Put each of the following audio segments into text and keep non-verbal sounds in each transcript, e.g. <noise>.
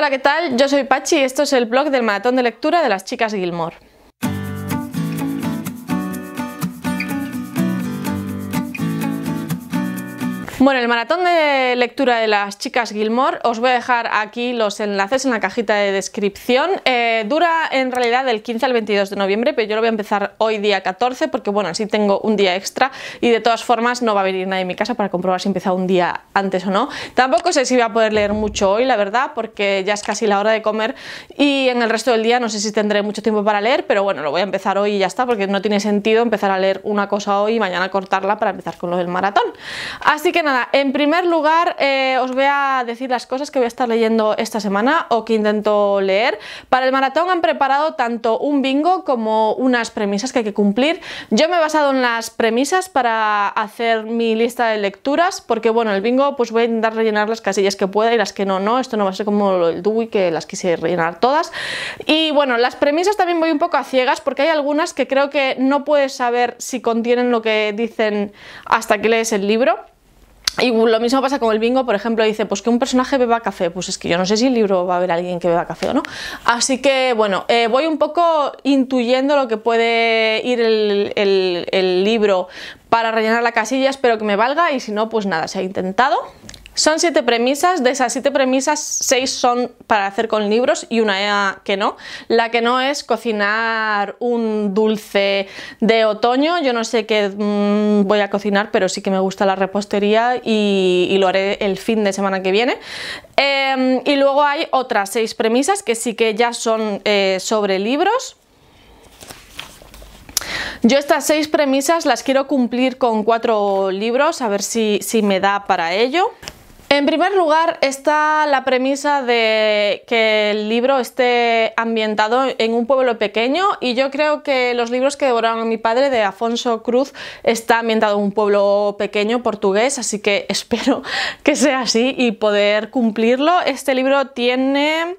Hola, ¿qué tal? Yo soy Pachi y esto es el blog del Maratón de Lectura de las Chicas Gilmore. Bueno, el maratón de lectura de las chicas Gilmore, os voy a dejar aquí los enlaces en la cajita de descripción. Eh, dura en realidad del 15 al 22 de noviembre, pero yo lo voy a empezar hoy día 14 porque bueno, así tengo un día extra y de todas formas no va a venir nadie a mi casa para comprobar si empieza un día antes o no. Tampoco sé si voy a poder leer mucho hoy, la verdad, porque ya es casi la hora de comer y en el resto del día no sé si tendré mucho tiempo para leer, pero bueno, lo voy a empezar hoy y ya está, porque no tiene sentido empezar a leer una cosa hoy y mañana cortarla para empezar con lo del maratón. Así que en primer lugar eh, os voy a decir las cosas que voy a estar leyendo esta semana o que intento leer. Para el maratón han preparado tanto un bingo como unas premisas que hay que cumplir. Yo me he basado en las premisas para hacer mi lista de lecturas porque bueno, el bingo pues voy a intentar rellenar las casillas que pueda y las que no, no. Esto no va a ser como el Dewey que las quise rellenar todas. Y bueno, las premisas también voy un poco a ciegas porque hay algunas que creo que no puedes saber si contienen lo que dicen hasta que lees el libro. Y lo mismo pasa con el bingo, por ejemplo, dice, pues que un personaje beba café, pues es que yo no sé si el libro va a haber alguien que beba café o no. Así que, bueno, eh, voy un poco intuyendo lo que puede ir el, el, libro para rellenar la casilla, espero que me valga y si no, pues nada, se ha intentado. Son siete premisas, de esas siete premisas, seis son para hacer con libros y una que no. La que no es cocinar un dulce de otoño, yo no sé qué mm, voy a cocinar, pero sí que me gusta la repostería y, lo haré el fin de semana que viene. Em, y luego hay otras seis premisas que sí que ya son eh, sobre libros, yo estas seis premisas las quiero cumplir con cuatro libros, a ver si, si me da para ello. En primer lugar está la premisa de que el libro esté ambientado en un pueblo pequeño y yo creo que los libros que devoraron a mi padre de Afonso Cruz está ambientado en un pueblo pequeño portugués, así que <laughs> espero que sea así y poder cumplirlo. Este libro tiene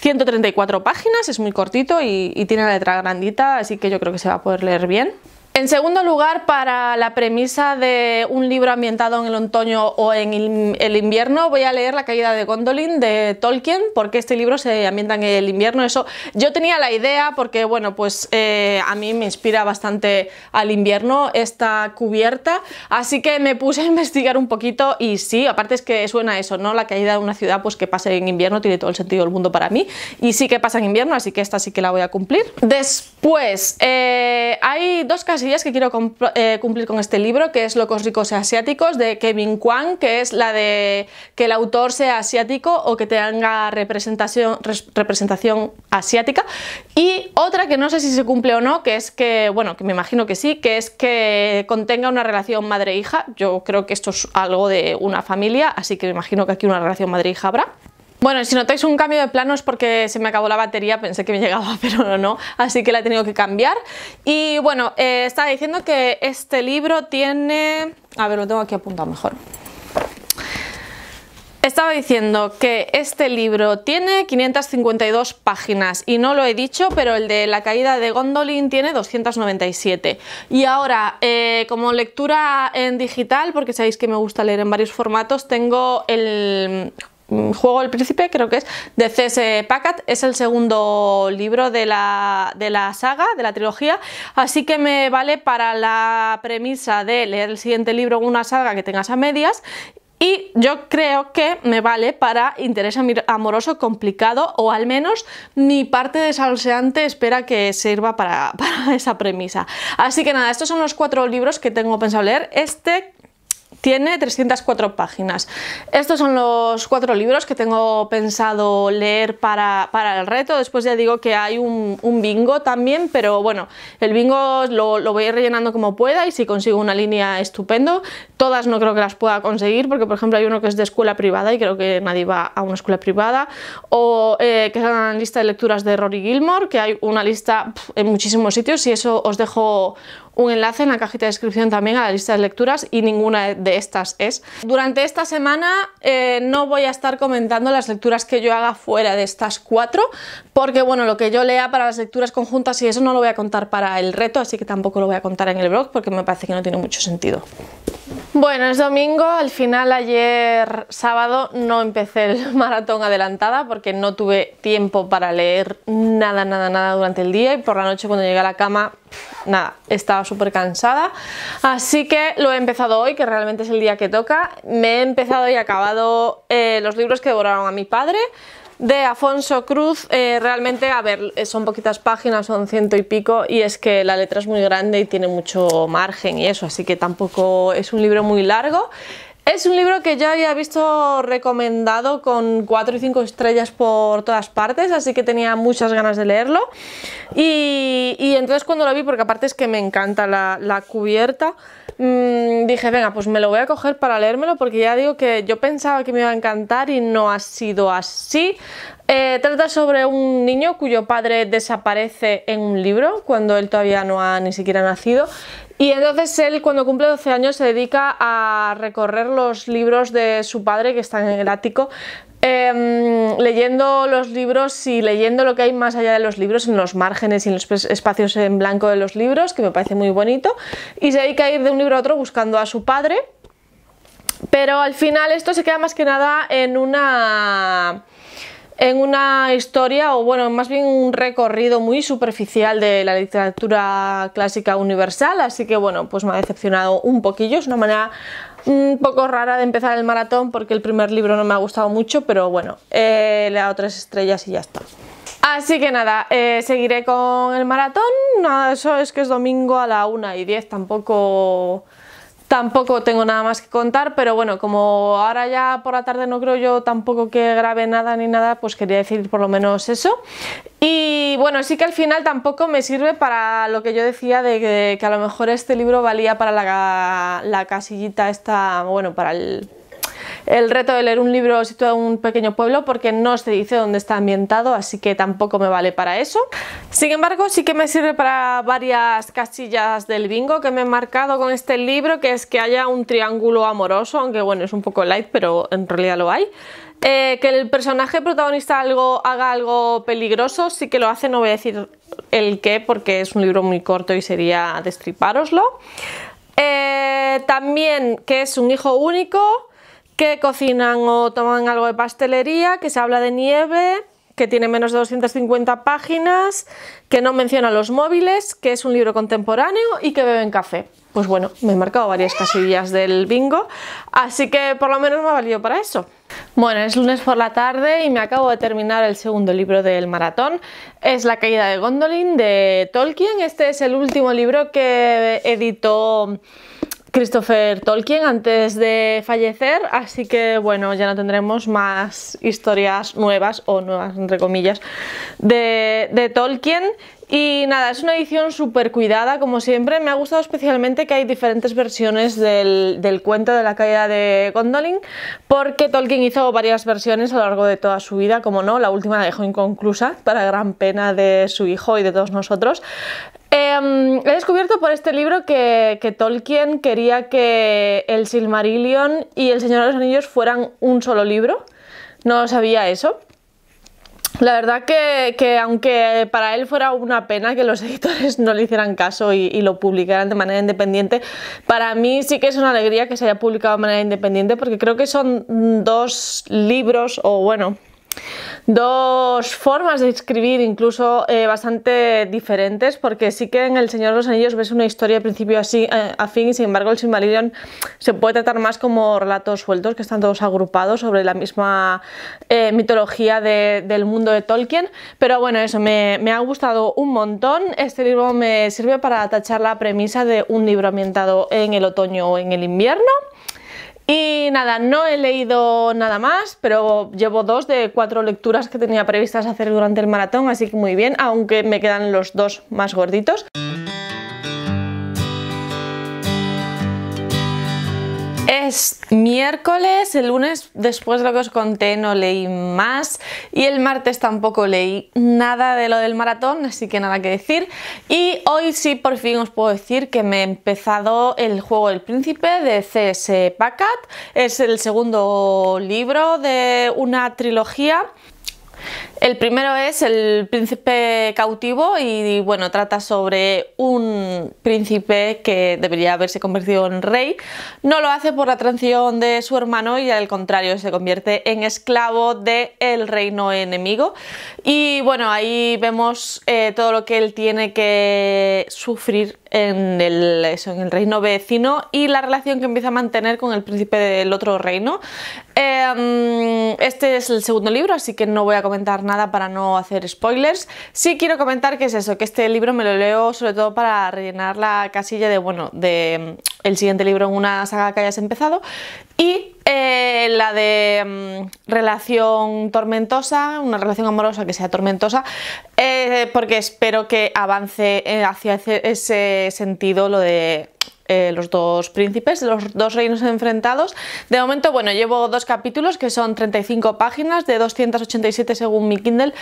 134 páginas, es muy cortito y, y tiene la letra grandita, así que yo creo que se va a poder leer bien. En segundo lugar, para la premisa de un libro ambientado en el otoño o en el invierno, voy a leer La caída de Gondolin de Tolkien, porque este libro se ambienta en el invierno. Eso yo tenía la idea porque, bueno, pues eh, a mí me inspira bastante al invierno esta cubierta, así que me puse a investigar un poquito y sí, aparte es que suena eso, ¿no? La caída de una ciudad, pues que pase en invierno tiene todo el sentido del mundo para mí y sí que pasa en invierno, así que esta sí que la voy a cumplir. Después, eh, hay dos casillas que quiero eh, cumplir con este libro, que es Locos ricos asiáticos, de Kevin Kwan, que es la de que el autor sea asiático o que tenga representación, representación asiática. Y otra que no sé si se cumple o no, que es que, bueno, que me imagino que sí, que es que contenga una relación madre-hija. Yo creo que esto es algo de una familia, así que me imagino que aquí una relación madre-hija habrá. Bueno, si notáis un cambio de plano es porque se me acabó la batería, pensé que me llegaba, <laughs> pero no, así que la he tenido que cambiar. Y bueno, eh, estaba diciendo que este libro tiene... A ver, lo tengo aquí apuntado mejor. Estaba diciendo que este libro tiene 552 páginas y no lo he dicho, pero el de La caída de Gondolin tiene 297. Y ahora, eh, como lectura en digital, porque sabéis que me gusta leer en varios formatos, tengo el Mm, juego del Príncipe, creo que es, de C.S. Packard. Es el segundo libro de la, saga, de la trilogía. Así que me vale para la premisa de leer el siguiente libro una saga que tengas a medias. Y yo creo que me vale para interés amoroso complicado, o al menos mi parte de salseante espera que sirva para, <laughs> para esa premisa. Así que nada, estos son los cuatro libros que tengo pensado leer. Este, tiene 304 páginas. Estos son los cuatro libros que tengo pensado leer para, el reto. Después ya digo que hay un, bingo también, pero bueno, el bingo lo, lo, voy rellenando como pueda y si consigo una línea estupendo. Todas no creo que las pueda conseguir porque, por ejemplo, hay uno que es de escuela privada y creo que nadie va a una escuela privada. O eh, que es una lista de lecturas de Rory Gilmore, que hay una lista en muchísimos sitios y eso os dejo un enlace en la cajita de descripción también a la lista de lecturas y ninguna de estas es. Durante esta semana eh, no voy a estar comentando las lecturas que yo haga fuera de estas cuatro, porque bueno, lo que yo lea para las lecturas conjuntas y eso no lo voy a contar para el reto, así que tampoco lo voy a contar en el blog porque me parece que no tiene mucho sentido. Bueno, es domingo, al final ayer sábado no empecé el <laughs> maratón adelantada porque no tuve tiempo para leer nada, nada, nada durante el día y por la noche cuando llegué a la cama, nada, estaba súper cansada. Así que lo he empezado hoy, que realmente es el día que toca. Me he empezado y acabado eh, los libros que devoraron a mi padre de Afonso Cruz, eh, realmente, a ver, son poquitas páginas, son ciento y pico, y es que la letra es muy grande y tiene mucho margen y eso, así que tampoco es un libro muy largo. Es un libro que ya había visto recomendado con 4 y 5 estrellas por todas partes, así que tenía muchas ganas de leerlo. Y, entonces cuando lo vi, porque aparte es que me encanta la, cubierta, mm, dije, venga, pues me lo voy a coger para leérmelo, porque ya digo que yo pensaba que me iba a encantar y no ha sido así. Eh, trata sobre un niño cuyo padre desaparece en un libro cuando él todavía no ha ni siquiera nacido y entonces él cuando cumple 12 años se dedica a recorrer los libros de su padre que están en el ático, em, leyendo los libros y leyendo lo que hay más allá de los libros, en los márgenes y en los espacios en blanco de los libros, que me parece muy bonito, y se dedica a ir de un libro a otro buscando a su padre, pero al final esto se queda más que nada en una en una historia o bueno, más bien un recorrido muy superficial de la literatura clásica universal, así que bueno, pues me ha decepcionado un poquillo, es una manera un mm, poco rara de empezar el maratón porque el primer libro no me ha gustado mucho, pero bueno, eh, le he dado tres estrellas y ya está. Así que nada, eh, seguiré con el maratón, nada, eso es que es domingo a la una y 10, tampoco... Tampoco tengo nada más que contar, pero bueno, como ahora ya por la tarde no creo yo tampoco que grabe nada ni nada, pues quería decir por lo menos eso. Y bueno, sí que al final tampoco me sirve para lo que yo decía de que, a lo mejor este libro valía para la casillita esta, bueno, para el el reto de leer un libro situado en un pequeño pueblo porque no se dice dónde está ambientado, así que tampoco me vale para eso. Sin embargo, sí que me sirve para varias casillas del bingo que me he marcado con este libro, que es que haya un triángulo amoroso, aunque bueno, es un poco light, pero en realidad lo hay. Eh, que el personaje protagonista haga algo peligroso, sí que lo hace, no voy a decir el qué porque es un libro muy corto y sería destriparoslo eh, también que es un hijo único, que cocinan o toman algo de pastelería, que se habla de nieve, que tiene menos de 250 páginas, que no menciona los móviles, que es un libro contemporáneo y que beben café. Pues bueno, me he marcado varias casillas del bingo, así que por lo menos me ha valido para eso. Bueno, es lunes por la tarde y me acabo de terminar el segundo libro del maratón. Es La caída de Gondolin de Tolkien. Este es el último libro que editó Christopher Tolkien antes de fallecer, así que bueno, ya no tendremos más historias nuevas o nuevas entre comillas de, Tolkien. Y nada, es una edición súper cuidada, como siempre. Me ha gustado especialmente que hay diferentes versiones del, del, cuento de la caída de Gondolin, porque Tolkien hizo varias versiones a lo largo de toda su vida, como no, la última la dejó inconclusa, para gran pena de su hijo y de todos nosotros. Em, he descubierto por este libro que, Tolkien quería que el Silmarillion y el Señor de los Anillos fueran un solo libro. No sabía eso. La verdad que, aunque para él fuera una pena que los <laughs> editores no le hicieran caso y, y, lo publicaran de manera independiente, para mí sí que es una alegría que se haya publicado de manera independiente porque creo que son dos libros o bueno, dos formas de escribir, incluso eh, bastante diferentes, porque sí que en El Señor de los Anillos ves una historia de principio así, eh, a fin, y sin embargo el Silmarillion se puede tratar más como relatos sueltos, que están todos agrupados sobre la misma eh, mitología del mundo de Tolkien. Pero bueno, eso me, me, ha gustado un montón. Este libro me sirve para tachar la premisa de un libro ambientado en el otoño o en el invierno. Y nada, no he leído nada más, pero llevo dos de cuatro lecturas que tenía previstas hacer durante el maratón, así que muy bien, aunque me quedan los dos más gorditos. Es miércoles, el lunes después de lo que os conté no leí más y el martes tampoco leí nada de lo del maratón, así que nada que decir. Y hoy sí por fin os puedo decir que me he empezado el juego del Príncipe de C.S. Packard. Es el segundo libro de una trilogía el primero es El príncipe cautivo y, bueno, trata sobre un príncipe que debería haberse convertido en rey. No lo hace por la traición de su hermano y al contrario se convierte en esclavo del el reino enemigo. Y bueno, ahí vemos eh, todo lo que él tiene que sufrir en el, en el reino vecino y la relación que empieza a mantener con el príncipe del otro reino. Eh, mm, este es el segundo libro, así que no voy a comentar nada nada para no hacer spoilers. Sí quiero comentar que es eso, que este libro me lo leo sobre todo para rellenar la casilla de, bueno, de mm, el siguiente libro en una saga que hayas empezado y eh, la de mm, relación tormentosa, una relación amorosa que sea tormentosa, eh, porque espero que avance eh, hacia ese sentido lo de eh, los dos príncipes, los dos reinos enfrentados. De momento, bueno, llevo dos capítulos que son 35 páginas de 287 según mi Kindle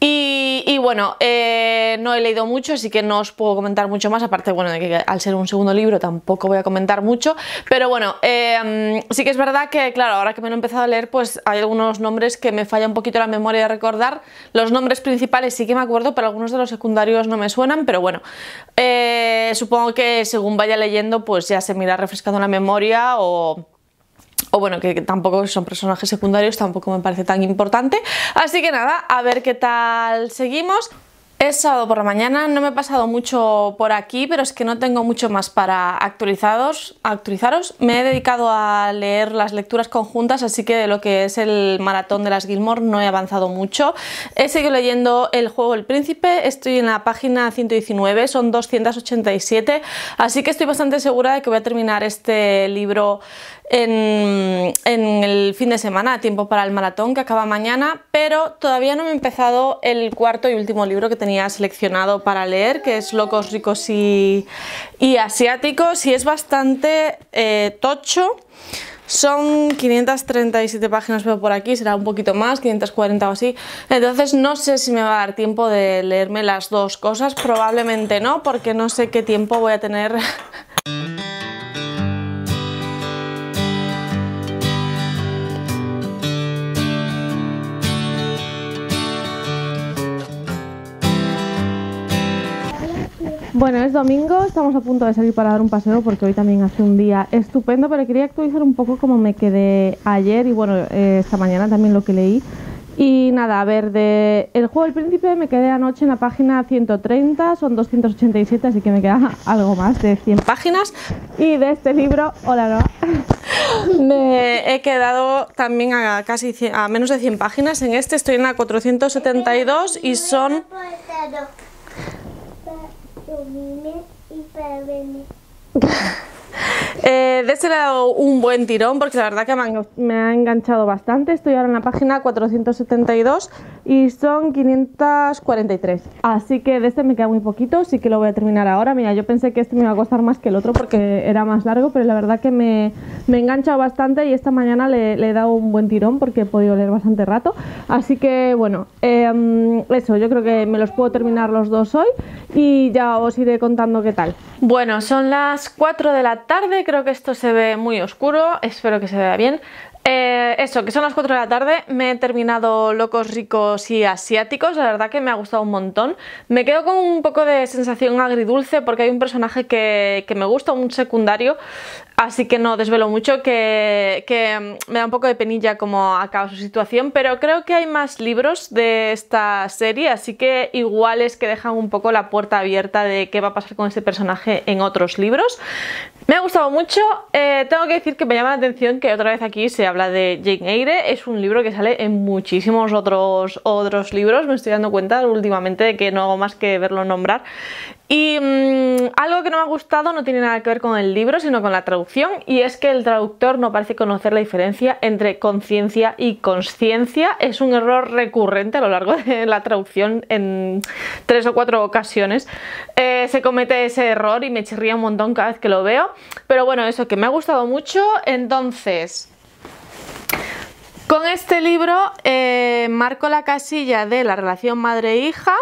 y, bueno, eh, no he leído mucho, así que no os puedo comentar mucho más, aparte, bueno, de que al ser un segundo libro tampoco voy a comentar mucho, pero bueno, em, sí que es verdad que, claro, ahora que me lo he empezado a leer, pues hay algunos nombres que me falla un poquito la memoria de recordar, los nombres principales sí que me acuerdo, pero algunos de los secundarios no me suenan, pero bueno, eh, supongo que según vaya leyendo pues ya se mira refrescando la memoria o, bueno, que tampoco son personajes secundarios, tampoco me parece tan importante. Así que nada, a ver qué tal seguimos. Es sábado por la mañana, no me he pasado mucho por aquí, pero es que no tengo mucho más para actualizaros. Me he dedicado a leer las lecturas conjuntas, así que de lo que es el maratón de las Gilmore no he avanzado mucho. He seguido leyendo El juego del Príncipe, estoy en la página 119, son 287, así que estoy bastante segura de que voy a terminar este libro en, el fin de semana, tiempo para el maratón que acaba mañana, pero todavía no me he empezado el cuarto y último libro que tenía seleccionado para leer, que es Locos, Ricos y, Asiáticos, y es bastante eh, tocho. Son 537 páginas, pero por aquí será un poquito más, 540 o así. Entonces no sé si me va a dar tiempo de leerme las dos cosas, probablemente no, porque no sé qué tiempo voy a tener <laughs> Bueno, es domingo, estamos a punto de salir para dar un paseo porque hoy también hace un día estupendo, pero quería actualizar un poco como me quedé ayer y bueno, eh, esta mañana también lo que leí. Y nada, a ver, de El Juego del Príncipe me quedé anoche en la página 130, son 287, así que me queda <laughs> algo más de 100 páginas. Y de este libro, hola no. <laughs> Me he quedado también a casi a menos de 100 páginas. En este estoy en la 472 y son dominen y prevenen. <laughs> Eh, de he dado un buen tirón porque la verdad que me, ha enganchado bastante. Estoy ahora en la página 472 y son 543. Así que de este me queda muy poquito, sí que lo voy a terminar ahora. Mira, yo pensé que este me iba a costar más que el otro porque era más largo, pero la verdad que me, me he enganchado bastante y esta mañana le, he dado un buen tirón porque he podido leer bastante rato. Así que bueno, em, eso, yo creo que me los puedo terminar los dos hoy y ya os iré contando qué tal. Bueno, son las 4 de la tarde, creo que esto se ve muy oscuro, espero que se vea bien. Eh, eso, que son las 4 de la tarde, me he terminado Locos Ricos y Asiáticos, la verdad que me ha gustado un montón. Me quedo con un poco de sensación agridulce porque hay un personaje que, que me gusta, un secundario, Así que no, desvelo mucho, que, mm, me da un poco de penilla cómo acaba su situación, pero creo que hay más libros de esta serie, así que igual es que dejan un poco la puerta abierta de qué va a pasar con este personaje en otros libros. Me ha gustado mucho, eh, tengo que decir que me llama la atención que otra vez aquí se habla de Jane Eyre, es un libro que sale en muchísimos otros, otros libros, me estoy dando cuenta últimamente de que no hago más que verlo nombrar y mm, algo que no me ha gustado no tiene nada que ver con el libro, sino con la traducción, y es que el traductor no parece conocer la diferencia entre conciencia y consciencia Es un error recurrente a lo largo de la traducción en tres o cuatro ocasiones. Eh, se comete ese error y me chirría un montón cada vez que lo veo. Pero bueno, eso que me ha gustado mucho. Entonces, con este libro eh, marco la casilla de la relación madre-hija.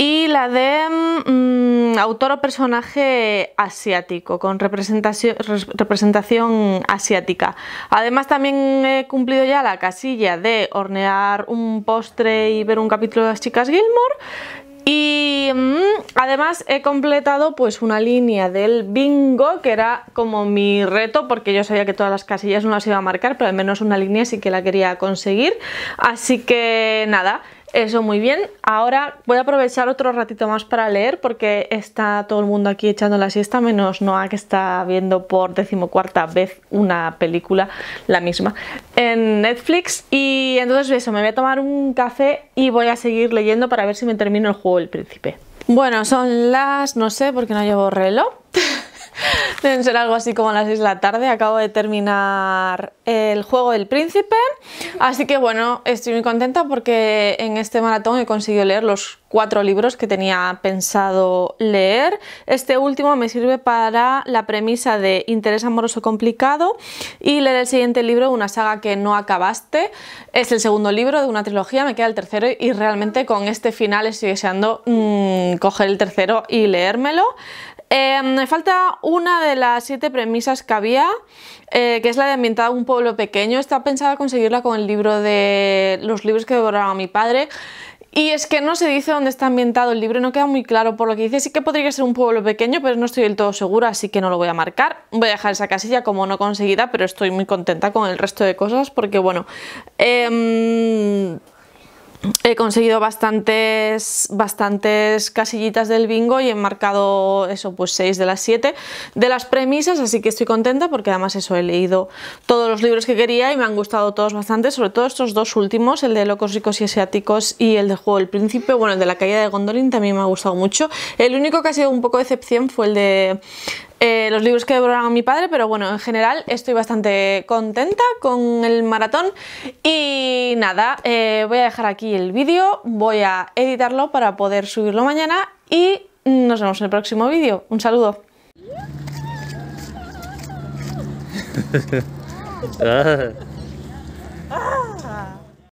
Y la de mm, autor o personaje asiático, con representación, asiática. Además también he cumplido ya la casilla de hornear un postre y ver un capítulo de las chicas Gilmore. Y mm, además he completado pues una línea del bingo que era como mi reto porque yo sabía que todas las casillas no las iba a marcar pero al menos una línea sí que la quería conseguir así que nada eso, muy bien. Ahora voy a aprovechar otro ratito más para leer porque está todo el mundo aquí echando la siesta, menos Noah que está viendo por decimocuarta vez una película, la misma, en Netflix. Y entonces eso, me voy a tomar un café y voy a seguir leyendo para ver si me termino el juego del príncipe. Bueno, son las, no sé, porque no llevo reloj. <laughs> <laughs> Deben ser algo así como a las 6 de la tarde. Acabo de terminar el juego del príncipe. Así que bueno, estoy muy contenta porque en este maratón he conseguido leer los cuatro libros que tenía pensado leer. Este último me sirve para la premisa de interés amoroso complicado y leer el siguiente libro de una saga que no acabaste. Es el segundo libro de una trilogía, me queda el tercero y realmente con este final estoy deseando mm, coger el tercero y leérmelo. Em, me falta una de las siete premisas que había, eh, que es la de ambientar un pueblo pequeño. Está pensada conseguirla con el libro de los libros que devoraba mi padre. Y es que no se dice dónde está ambientado el libro, no queda muy claro por lo que dice. Sí que podría ser un pueblo pequeño, pero no estoy del todo segura, así que no lo voy a marcar. Voy a dejar esa casilla como no conseguida, pero estoy muy contenta con el resto de cosas porque, bueno, em, he conseguido bastantes, bastantes casillitas del bingo y he marcado eso, pues 6 de las 7 de las premisas, así que estoy contenta porque además eso, he leído todos los libros que quería y me han gustado todos bastante, sobre todo estos dos últimos, el de Locos Ricos y Asiáticos y el de Juego del Príncipe, bueno, el de La Caída de Gondolin también me ha gustado mucho. El único que ha sido un poco de excepción fue el de eh, los libros que devoraron mi padre, pero bueno, en general estoy bastante contenta con el maratón y nada, eh, voy a dejar aquí el vídeo, voy a editarlo para poder subirlo mañana y nos vemos en el próximo vídeo. Un saludo. <laughs> Ah. Ah.